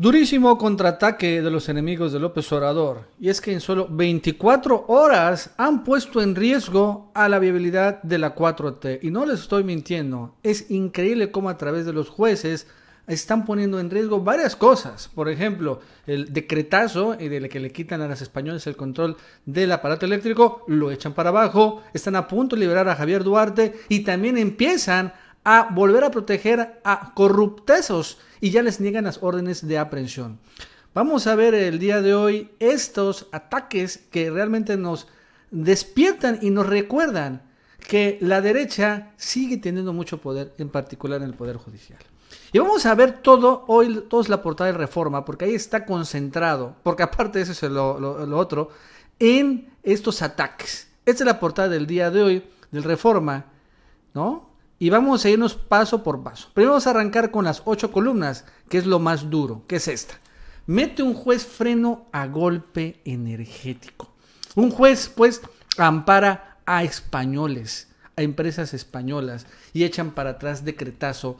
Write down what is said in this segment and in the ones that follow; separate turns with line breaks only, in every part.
Durísimo contraataque de los enemigos de López Obrador. Y es que en solo 24 horas han puesto en riesgo a la viabilidad de la 4T. Y no les estoy mintiendo. Es increíble cómo a través de los jueces están poniendo en riesgo varias cosas. Por ejemplo, el decretazo y de que le quitan a las españoles el control del aparato eléctrico, lo echan para abajo. Están a punto de liberar a Javier Duarte y también empiezan a volver a proteger a corruptezos y ya les niegan las órdenes de aprehensión. Vamos a ver el día de hoy estos ataques que realmente nos despiertan y nos recuerdan que la derecha sigue teniendo mucho poder, en particular en el Poder Judicial. Y vamos a ver todo hoy, toda la portada de Reforma, porque ahí está concentrado, porque aparte eso es lo, lo otro, en estos ataques. Esta es la portada del día de hoy del Reforma, ¿no? y vamos a irnos paso por paso. Primero vamos a arrancar con las ocho columnas, que es lo más duro, que es esta. Mete un juez freno a golpe energético. Un juez, pues, ampara a españoles, a empresas españolas, y echan para atrás decretazo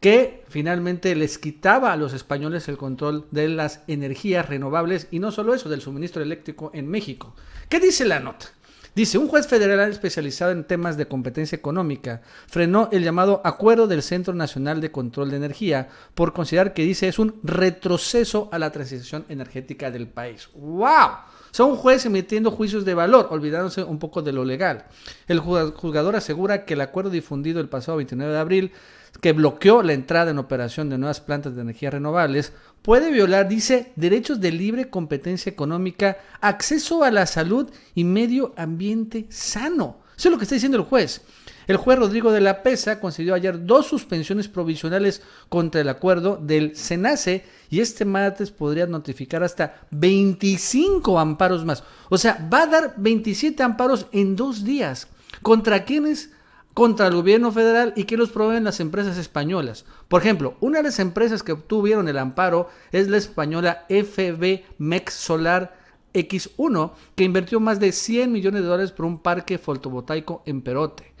que finalmente les quitaba a los españoles el control de las energías renovables y no solo eso, del suministro eléctrico en México. ¿Qué dice la nota? Dice, un juez federal especializado en temas de competencia económica frenó el llamado acuerdo del Centro Nacional de Control de Energía por considerar que dice es un retroceso a la transición energética del país. ¡Wow! Son jueces emitiendo juicios de valor, olvidándose un poco de lo legal. El juzgador asegura que el acuerdo difundido el pasado 29 de abril, que bloqueó la entrada en operación de nuevas plantas de energías renovables, puede violar, dice, derechos de libre competencia económica, acceso a la salud y medio ambiente sano. Eso es lo que está diciendo el juez. El juez Rodrigo de la Pesa concedió ayer dos suspensiones provisionales contra el acuerdo del SENACE y este martes podría notificar hasta 25 amparos más. O sea, va a dar 27 amparos en dos días. ¿Contra quiénes? contra el gobierno federal y que los proveen las empresas españolas. Por ejemplo, una de las empresas que obtuvieron el amparo es la española FB Mex Solar X1, que invirtió más de 100 millones de dólares por un parque fotovoltaico en Perote.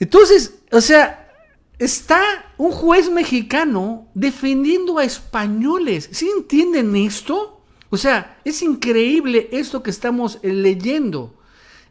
Entonces, o sea, está un juez mexicano defendiendo a españoles. ¿Sí entienden esto? O sea, es increíble esto que estamos eh, leyendo.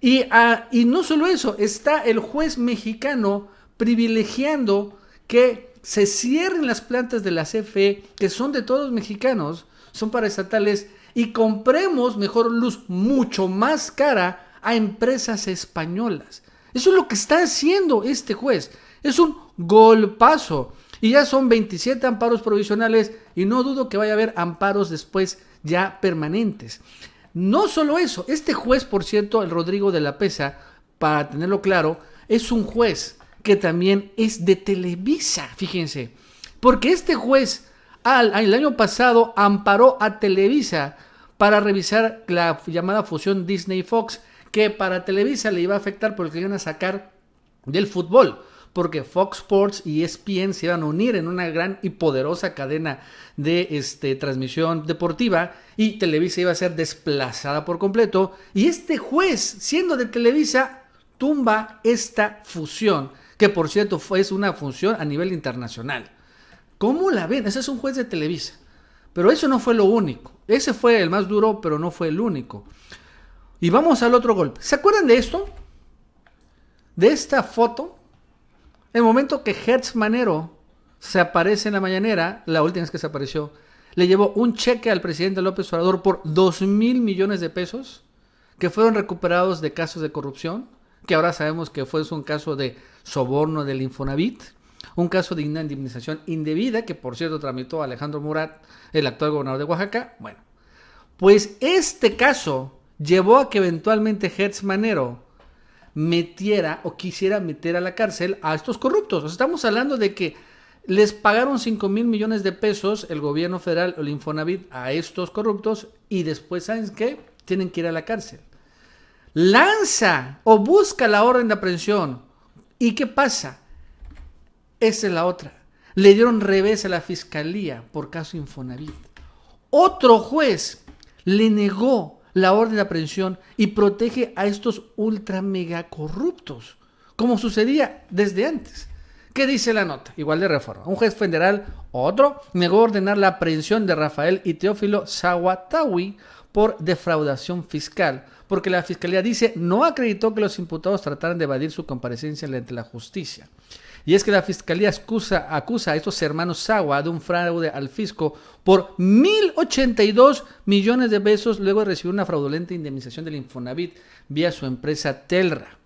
Y, ah, y no solo eso, está el juez mexicano privilegiando que se cierren las plantas de la CFE, que son de todos mexicanos, son para estatales, y compremos mejor luz mucho más cara a empresas españolas. Eso es lo que está haciendo este juez. Es un golpazo. Y ya son 27 amparos provisionales y no dudo que vaya a haber amparos después ya permanentes. No solo eso, este juez, por cierto, el Rodrigo de la Pesa, para tenerlo claro, es un juez que también es de Televisa, fíjense. Porque este juez el año pasado amparó a Televisa para revisar la llamada fusión Disney-Fox que para Televisa le iba a afectar porque iban a sacar del fútbol porque Fox Sports y ESPN se iban a unir en una gran y poderosa cadena de este, transmisión deportiva y Televisa iba a ser desplazada por completo. Y este juez, siendo de Televisa, tumba esta fusión, que por cierto es una función a nivel internacional. ¿Cómo la ven? Ese es un juez de Televisa. Pero eso no fue lo único. Ese fue el más duro, pero no fue el único. Y vamos al otro golpe. ¿Se acuerdan de esto? De esta foto. El momento que Hertz Manero se aparece en la mañanera, la última vez que se apareció, le llevó un cheque al presidente López Obrador por 2 mil millones de pesos que fueron recuperados de casos de corrupción, que ahora sabemos que fue un caso de soborno del Infonavit, un caso de indemnización indebida que por cierto tramitó Alejandro Murat, el actual gobernador de Oaxaca. Bueno, pues este caso llevó a que eventualmente Hertz Manero metiera o quisiera meter a la cárcel a estos corruptos. estamos hablando de que les pagaron 5 mil millones de pesos el gobierno federal o el Infonavit a estos corruptos y después, ¿saben qué? Tienen que ir a la cárcel. Lanza o busca la orden de aprehensión. ¿Y qué pasa? Esa es la otra. Le dieron revés a la fiscalía por caso Infonavit. Otro juez le negó la orden de aprehensión y protege a estos ultra mega corruptos, como sucedía desde antes. ¿Qué dice la nota? Igual de reforma. Un juez federal, otro, negó ordenar la aprehensión de Rafael y Teófilo Sawatawi por defraudación fiscal porque la Fiscalía dice no acreditó que los imputados trataran de evadir su comparecencia ante la justicia. Y es que la Fiscalía acusa, acusa a estos hermanos Sawa de un fraude al fisco por 1.082 millones de pesos luego de recibir una fraudulenta indemnización del Infonavit vía su empresa Telra.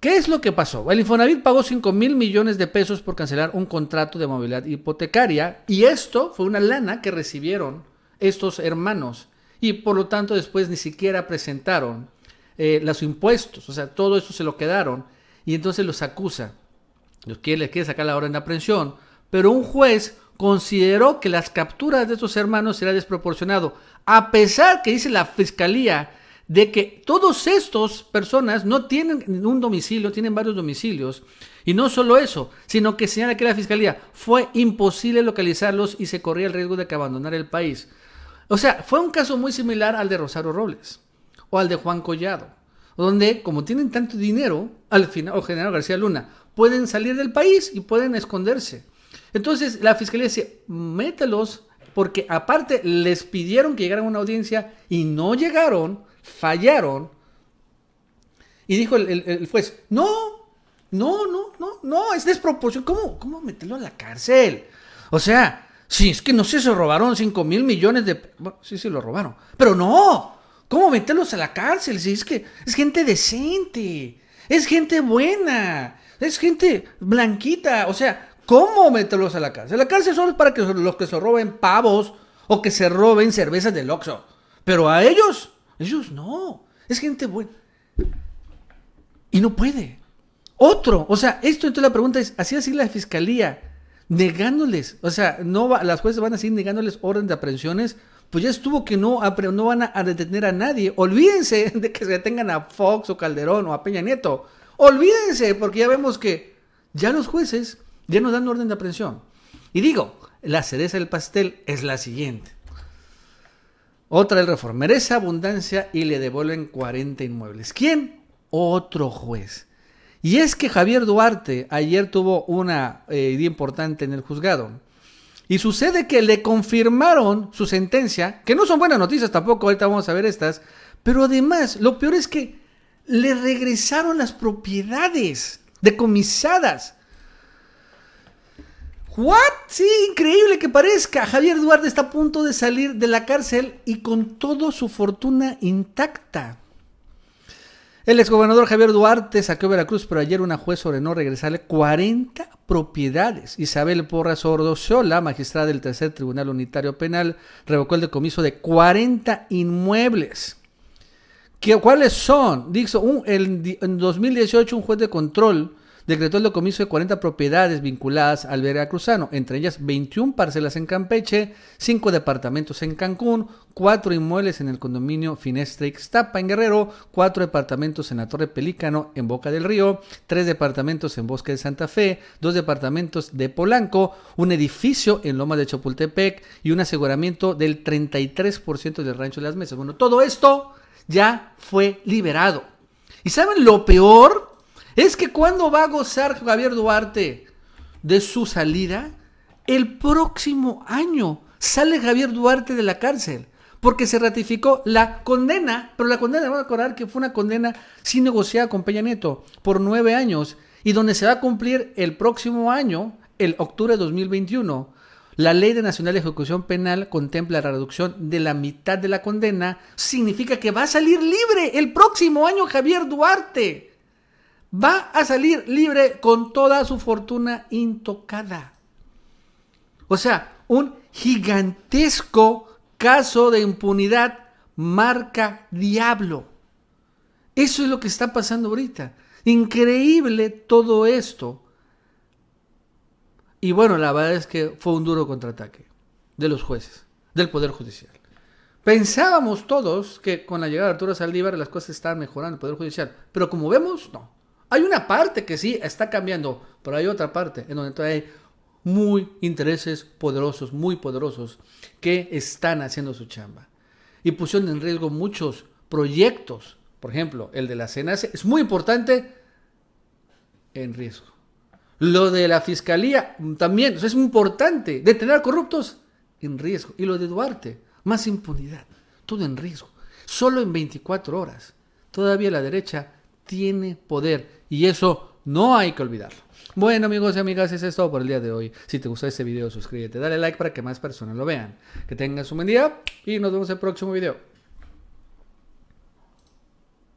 ¿Qué es lo que pasó? El Infonavit pagó 5 mil millones de pesos por cancelar un contrato de movilidad hipotecaria y esto fue una lana que recibieron estos hermanos y por lo tanto después ni siquiera presentaron eh, los impuestos, o sea, todo eso se lo quedaron y entonces los acusa. Los quiere, les quiere sacar la orden de aprehensión, pero un juez consideró que las capturas de estos hermanos era desproporcionado, a pesar que dice la fiscalía de que todos estos personas no tienen un domicilio, tienen varios domicilios. Y no solo eso, sino que señala que la fiscalía fue imposible localizarlos y se corría el riesgo de que abandonara el país. O sea, fue un caso muy similar al de Rosario Robles o al de Juan Collado, donde como tienen tanto dinero, al final, o General García Luna, pueden salir del país y pueden esconderse. Entonces la fiscalía dice, mételos, porque aparte les pidieron que llegaran a una audiencia y no llegaron, fallaron. Y dijo el, juez, no, no, no, no, no, es desproporción. ¿Cómo, cómo meterlo a la cárcel? O sea, Sí, es que no sé, se robaron 5 mil millones de... Bueno, sí, sí, lo robaron. Pero no. ¿Cómo meterlos a la cárcel? Si es que es gente decente. Es gente buena. Es gente blanquita. O sea, ¿cómo meterlos a la cárcel? La cárcel solo es para que los que se roben pavos o que se roben cervezas de Oxxo. Pero a ellos, ellos no. Es gente buena. Y no puede. Otro. O sea, esto entonces la pregunta es, ¿así así la fiscalía negándoles, o sea, no las jueces van a seguir negándoles orden de aprehensiones, pues ya estuvo que no, van a, detener a nadie. Olvídense de que se detengan a Fox o Calderón o a Peña Nieto. Olvídense, porque ya vemos que ya los jueces ya nos dan orden de aprehensión. Y digo, la cereza del pastel es la siguiente. Otra el reformer Merece abundancia y le devuelven 40 inmuebles. ¿Quién? Otro juez. Y es que Javier Duarte ayer tuvo una eh, idea importante en el juzgado. Y sucede que le confirmaron su sentencia, que no son buenas noticias tampoco, ahorita vamos a ver estas, pero además lo peor es que le regresaron las propiedades decomisadas. ¿What? Sí, increíble que parezca. Javier Duarte está a punto de salir de la cárcel y con toda su fortuna intacta. El exgobernador Javier Duarte saqueó Veracruz, pero ayer una juez ordenó regresarle 40 propiedades. Isabel Porras la magistrada del Tercer Tribunal Unitario Penal, revocó el decomiso de 40 inmuebles. ¿Qué, ¿Cuáles son? Dijo, en 2018 un juez de control decretó el decomiso de 40 propiedades vinculadas al veracruzano, entre ellas 21 parcelas en Campeche, 5 departamentos en Cancún, 4 inmuebles en el condominio Finestre Ixtapa en Guerrero, 4 departamentos en la Torre Pelícano en Boca del Río, 3 departamentos en Bosque de Santa Fe, 2 departamentos de Polanco, un edificio en Loma de Chapultepec y un aseguramiento del 33% del Rancho de las Mesas. Bueno, todo esto ya fue liberado. ¿Y saben lo peor? Es que cuando va a gozar Javier Duarte de su salida, el próximo año sale Javier Duarte de la cárcel, porque se ratificó la condena, pero la condena, vamos a acordar que fue una condena sin negociar con Peña Nieto por nueve años, y donde se va a cumplir el próximo año, el octubre de 2021. La Ley de Nacional de Ejecución Penal contempla la reducción de la mitad de la condena, significa que va a salir libre el próximo año Javier Duarte va a salir libre con toda su fortuna intocada. O sea, un gigantesco caso de impunidad marca diablo. Eso es lo que está pasando ahorita. Increíble todo esto. Y bueno, la verdad es que fue un duro contraataque de los jueces, del Poder Judicial. Pensábamos todos que con la llegada de Arturo Saldívar las cosas estaban mejorando el Poder Judicial, pero como vemos, no. Hay una parte que sí está cambiando, pero hay otra parte en donde hay muy intereses poderosos, muy poderosos, que están haciendo su chamba. Y pusieron en riesgo muchos proyectos. Por ejemplo, el de la CENACE es muy importante en riesgo. Lo de la fiscalía también es importante. Detener corruptos en riesgo. Y lo de Duarte, más impunidad. Todo en riesgo. Solo en 24 horas. Todavía la derecha tiene poder y eso no hay que olvidarlo. Bueno amigos y amigas, eso es todo por el día de hoy. Si te gustó este video, suscríbete, dale like para que más personas lo vean. Que tengas un buen día y nos vemos en el próximo video.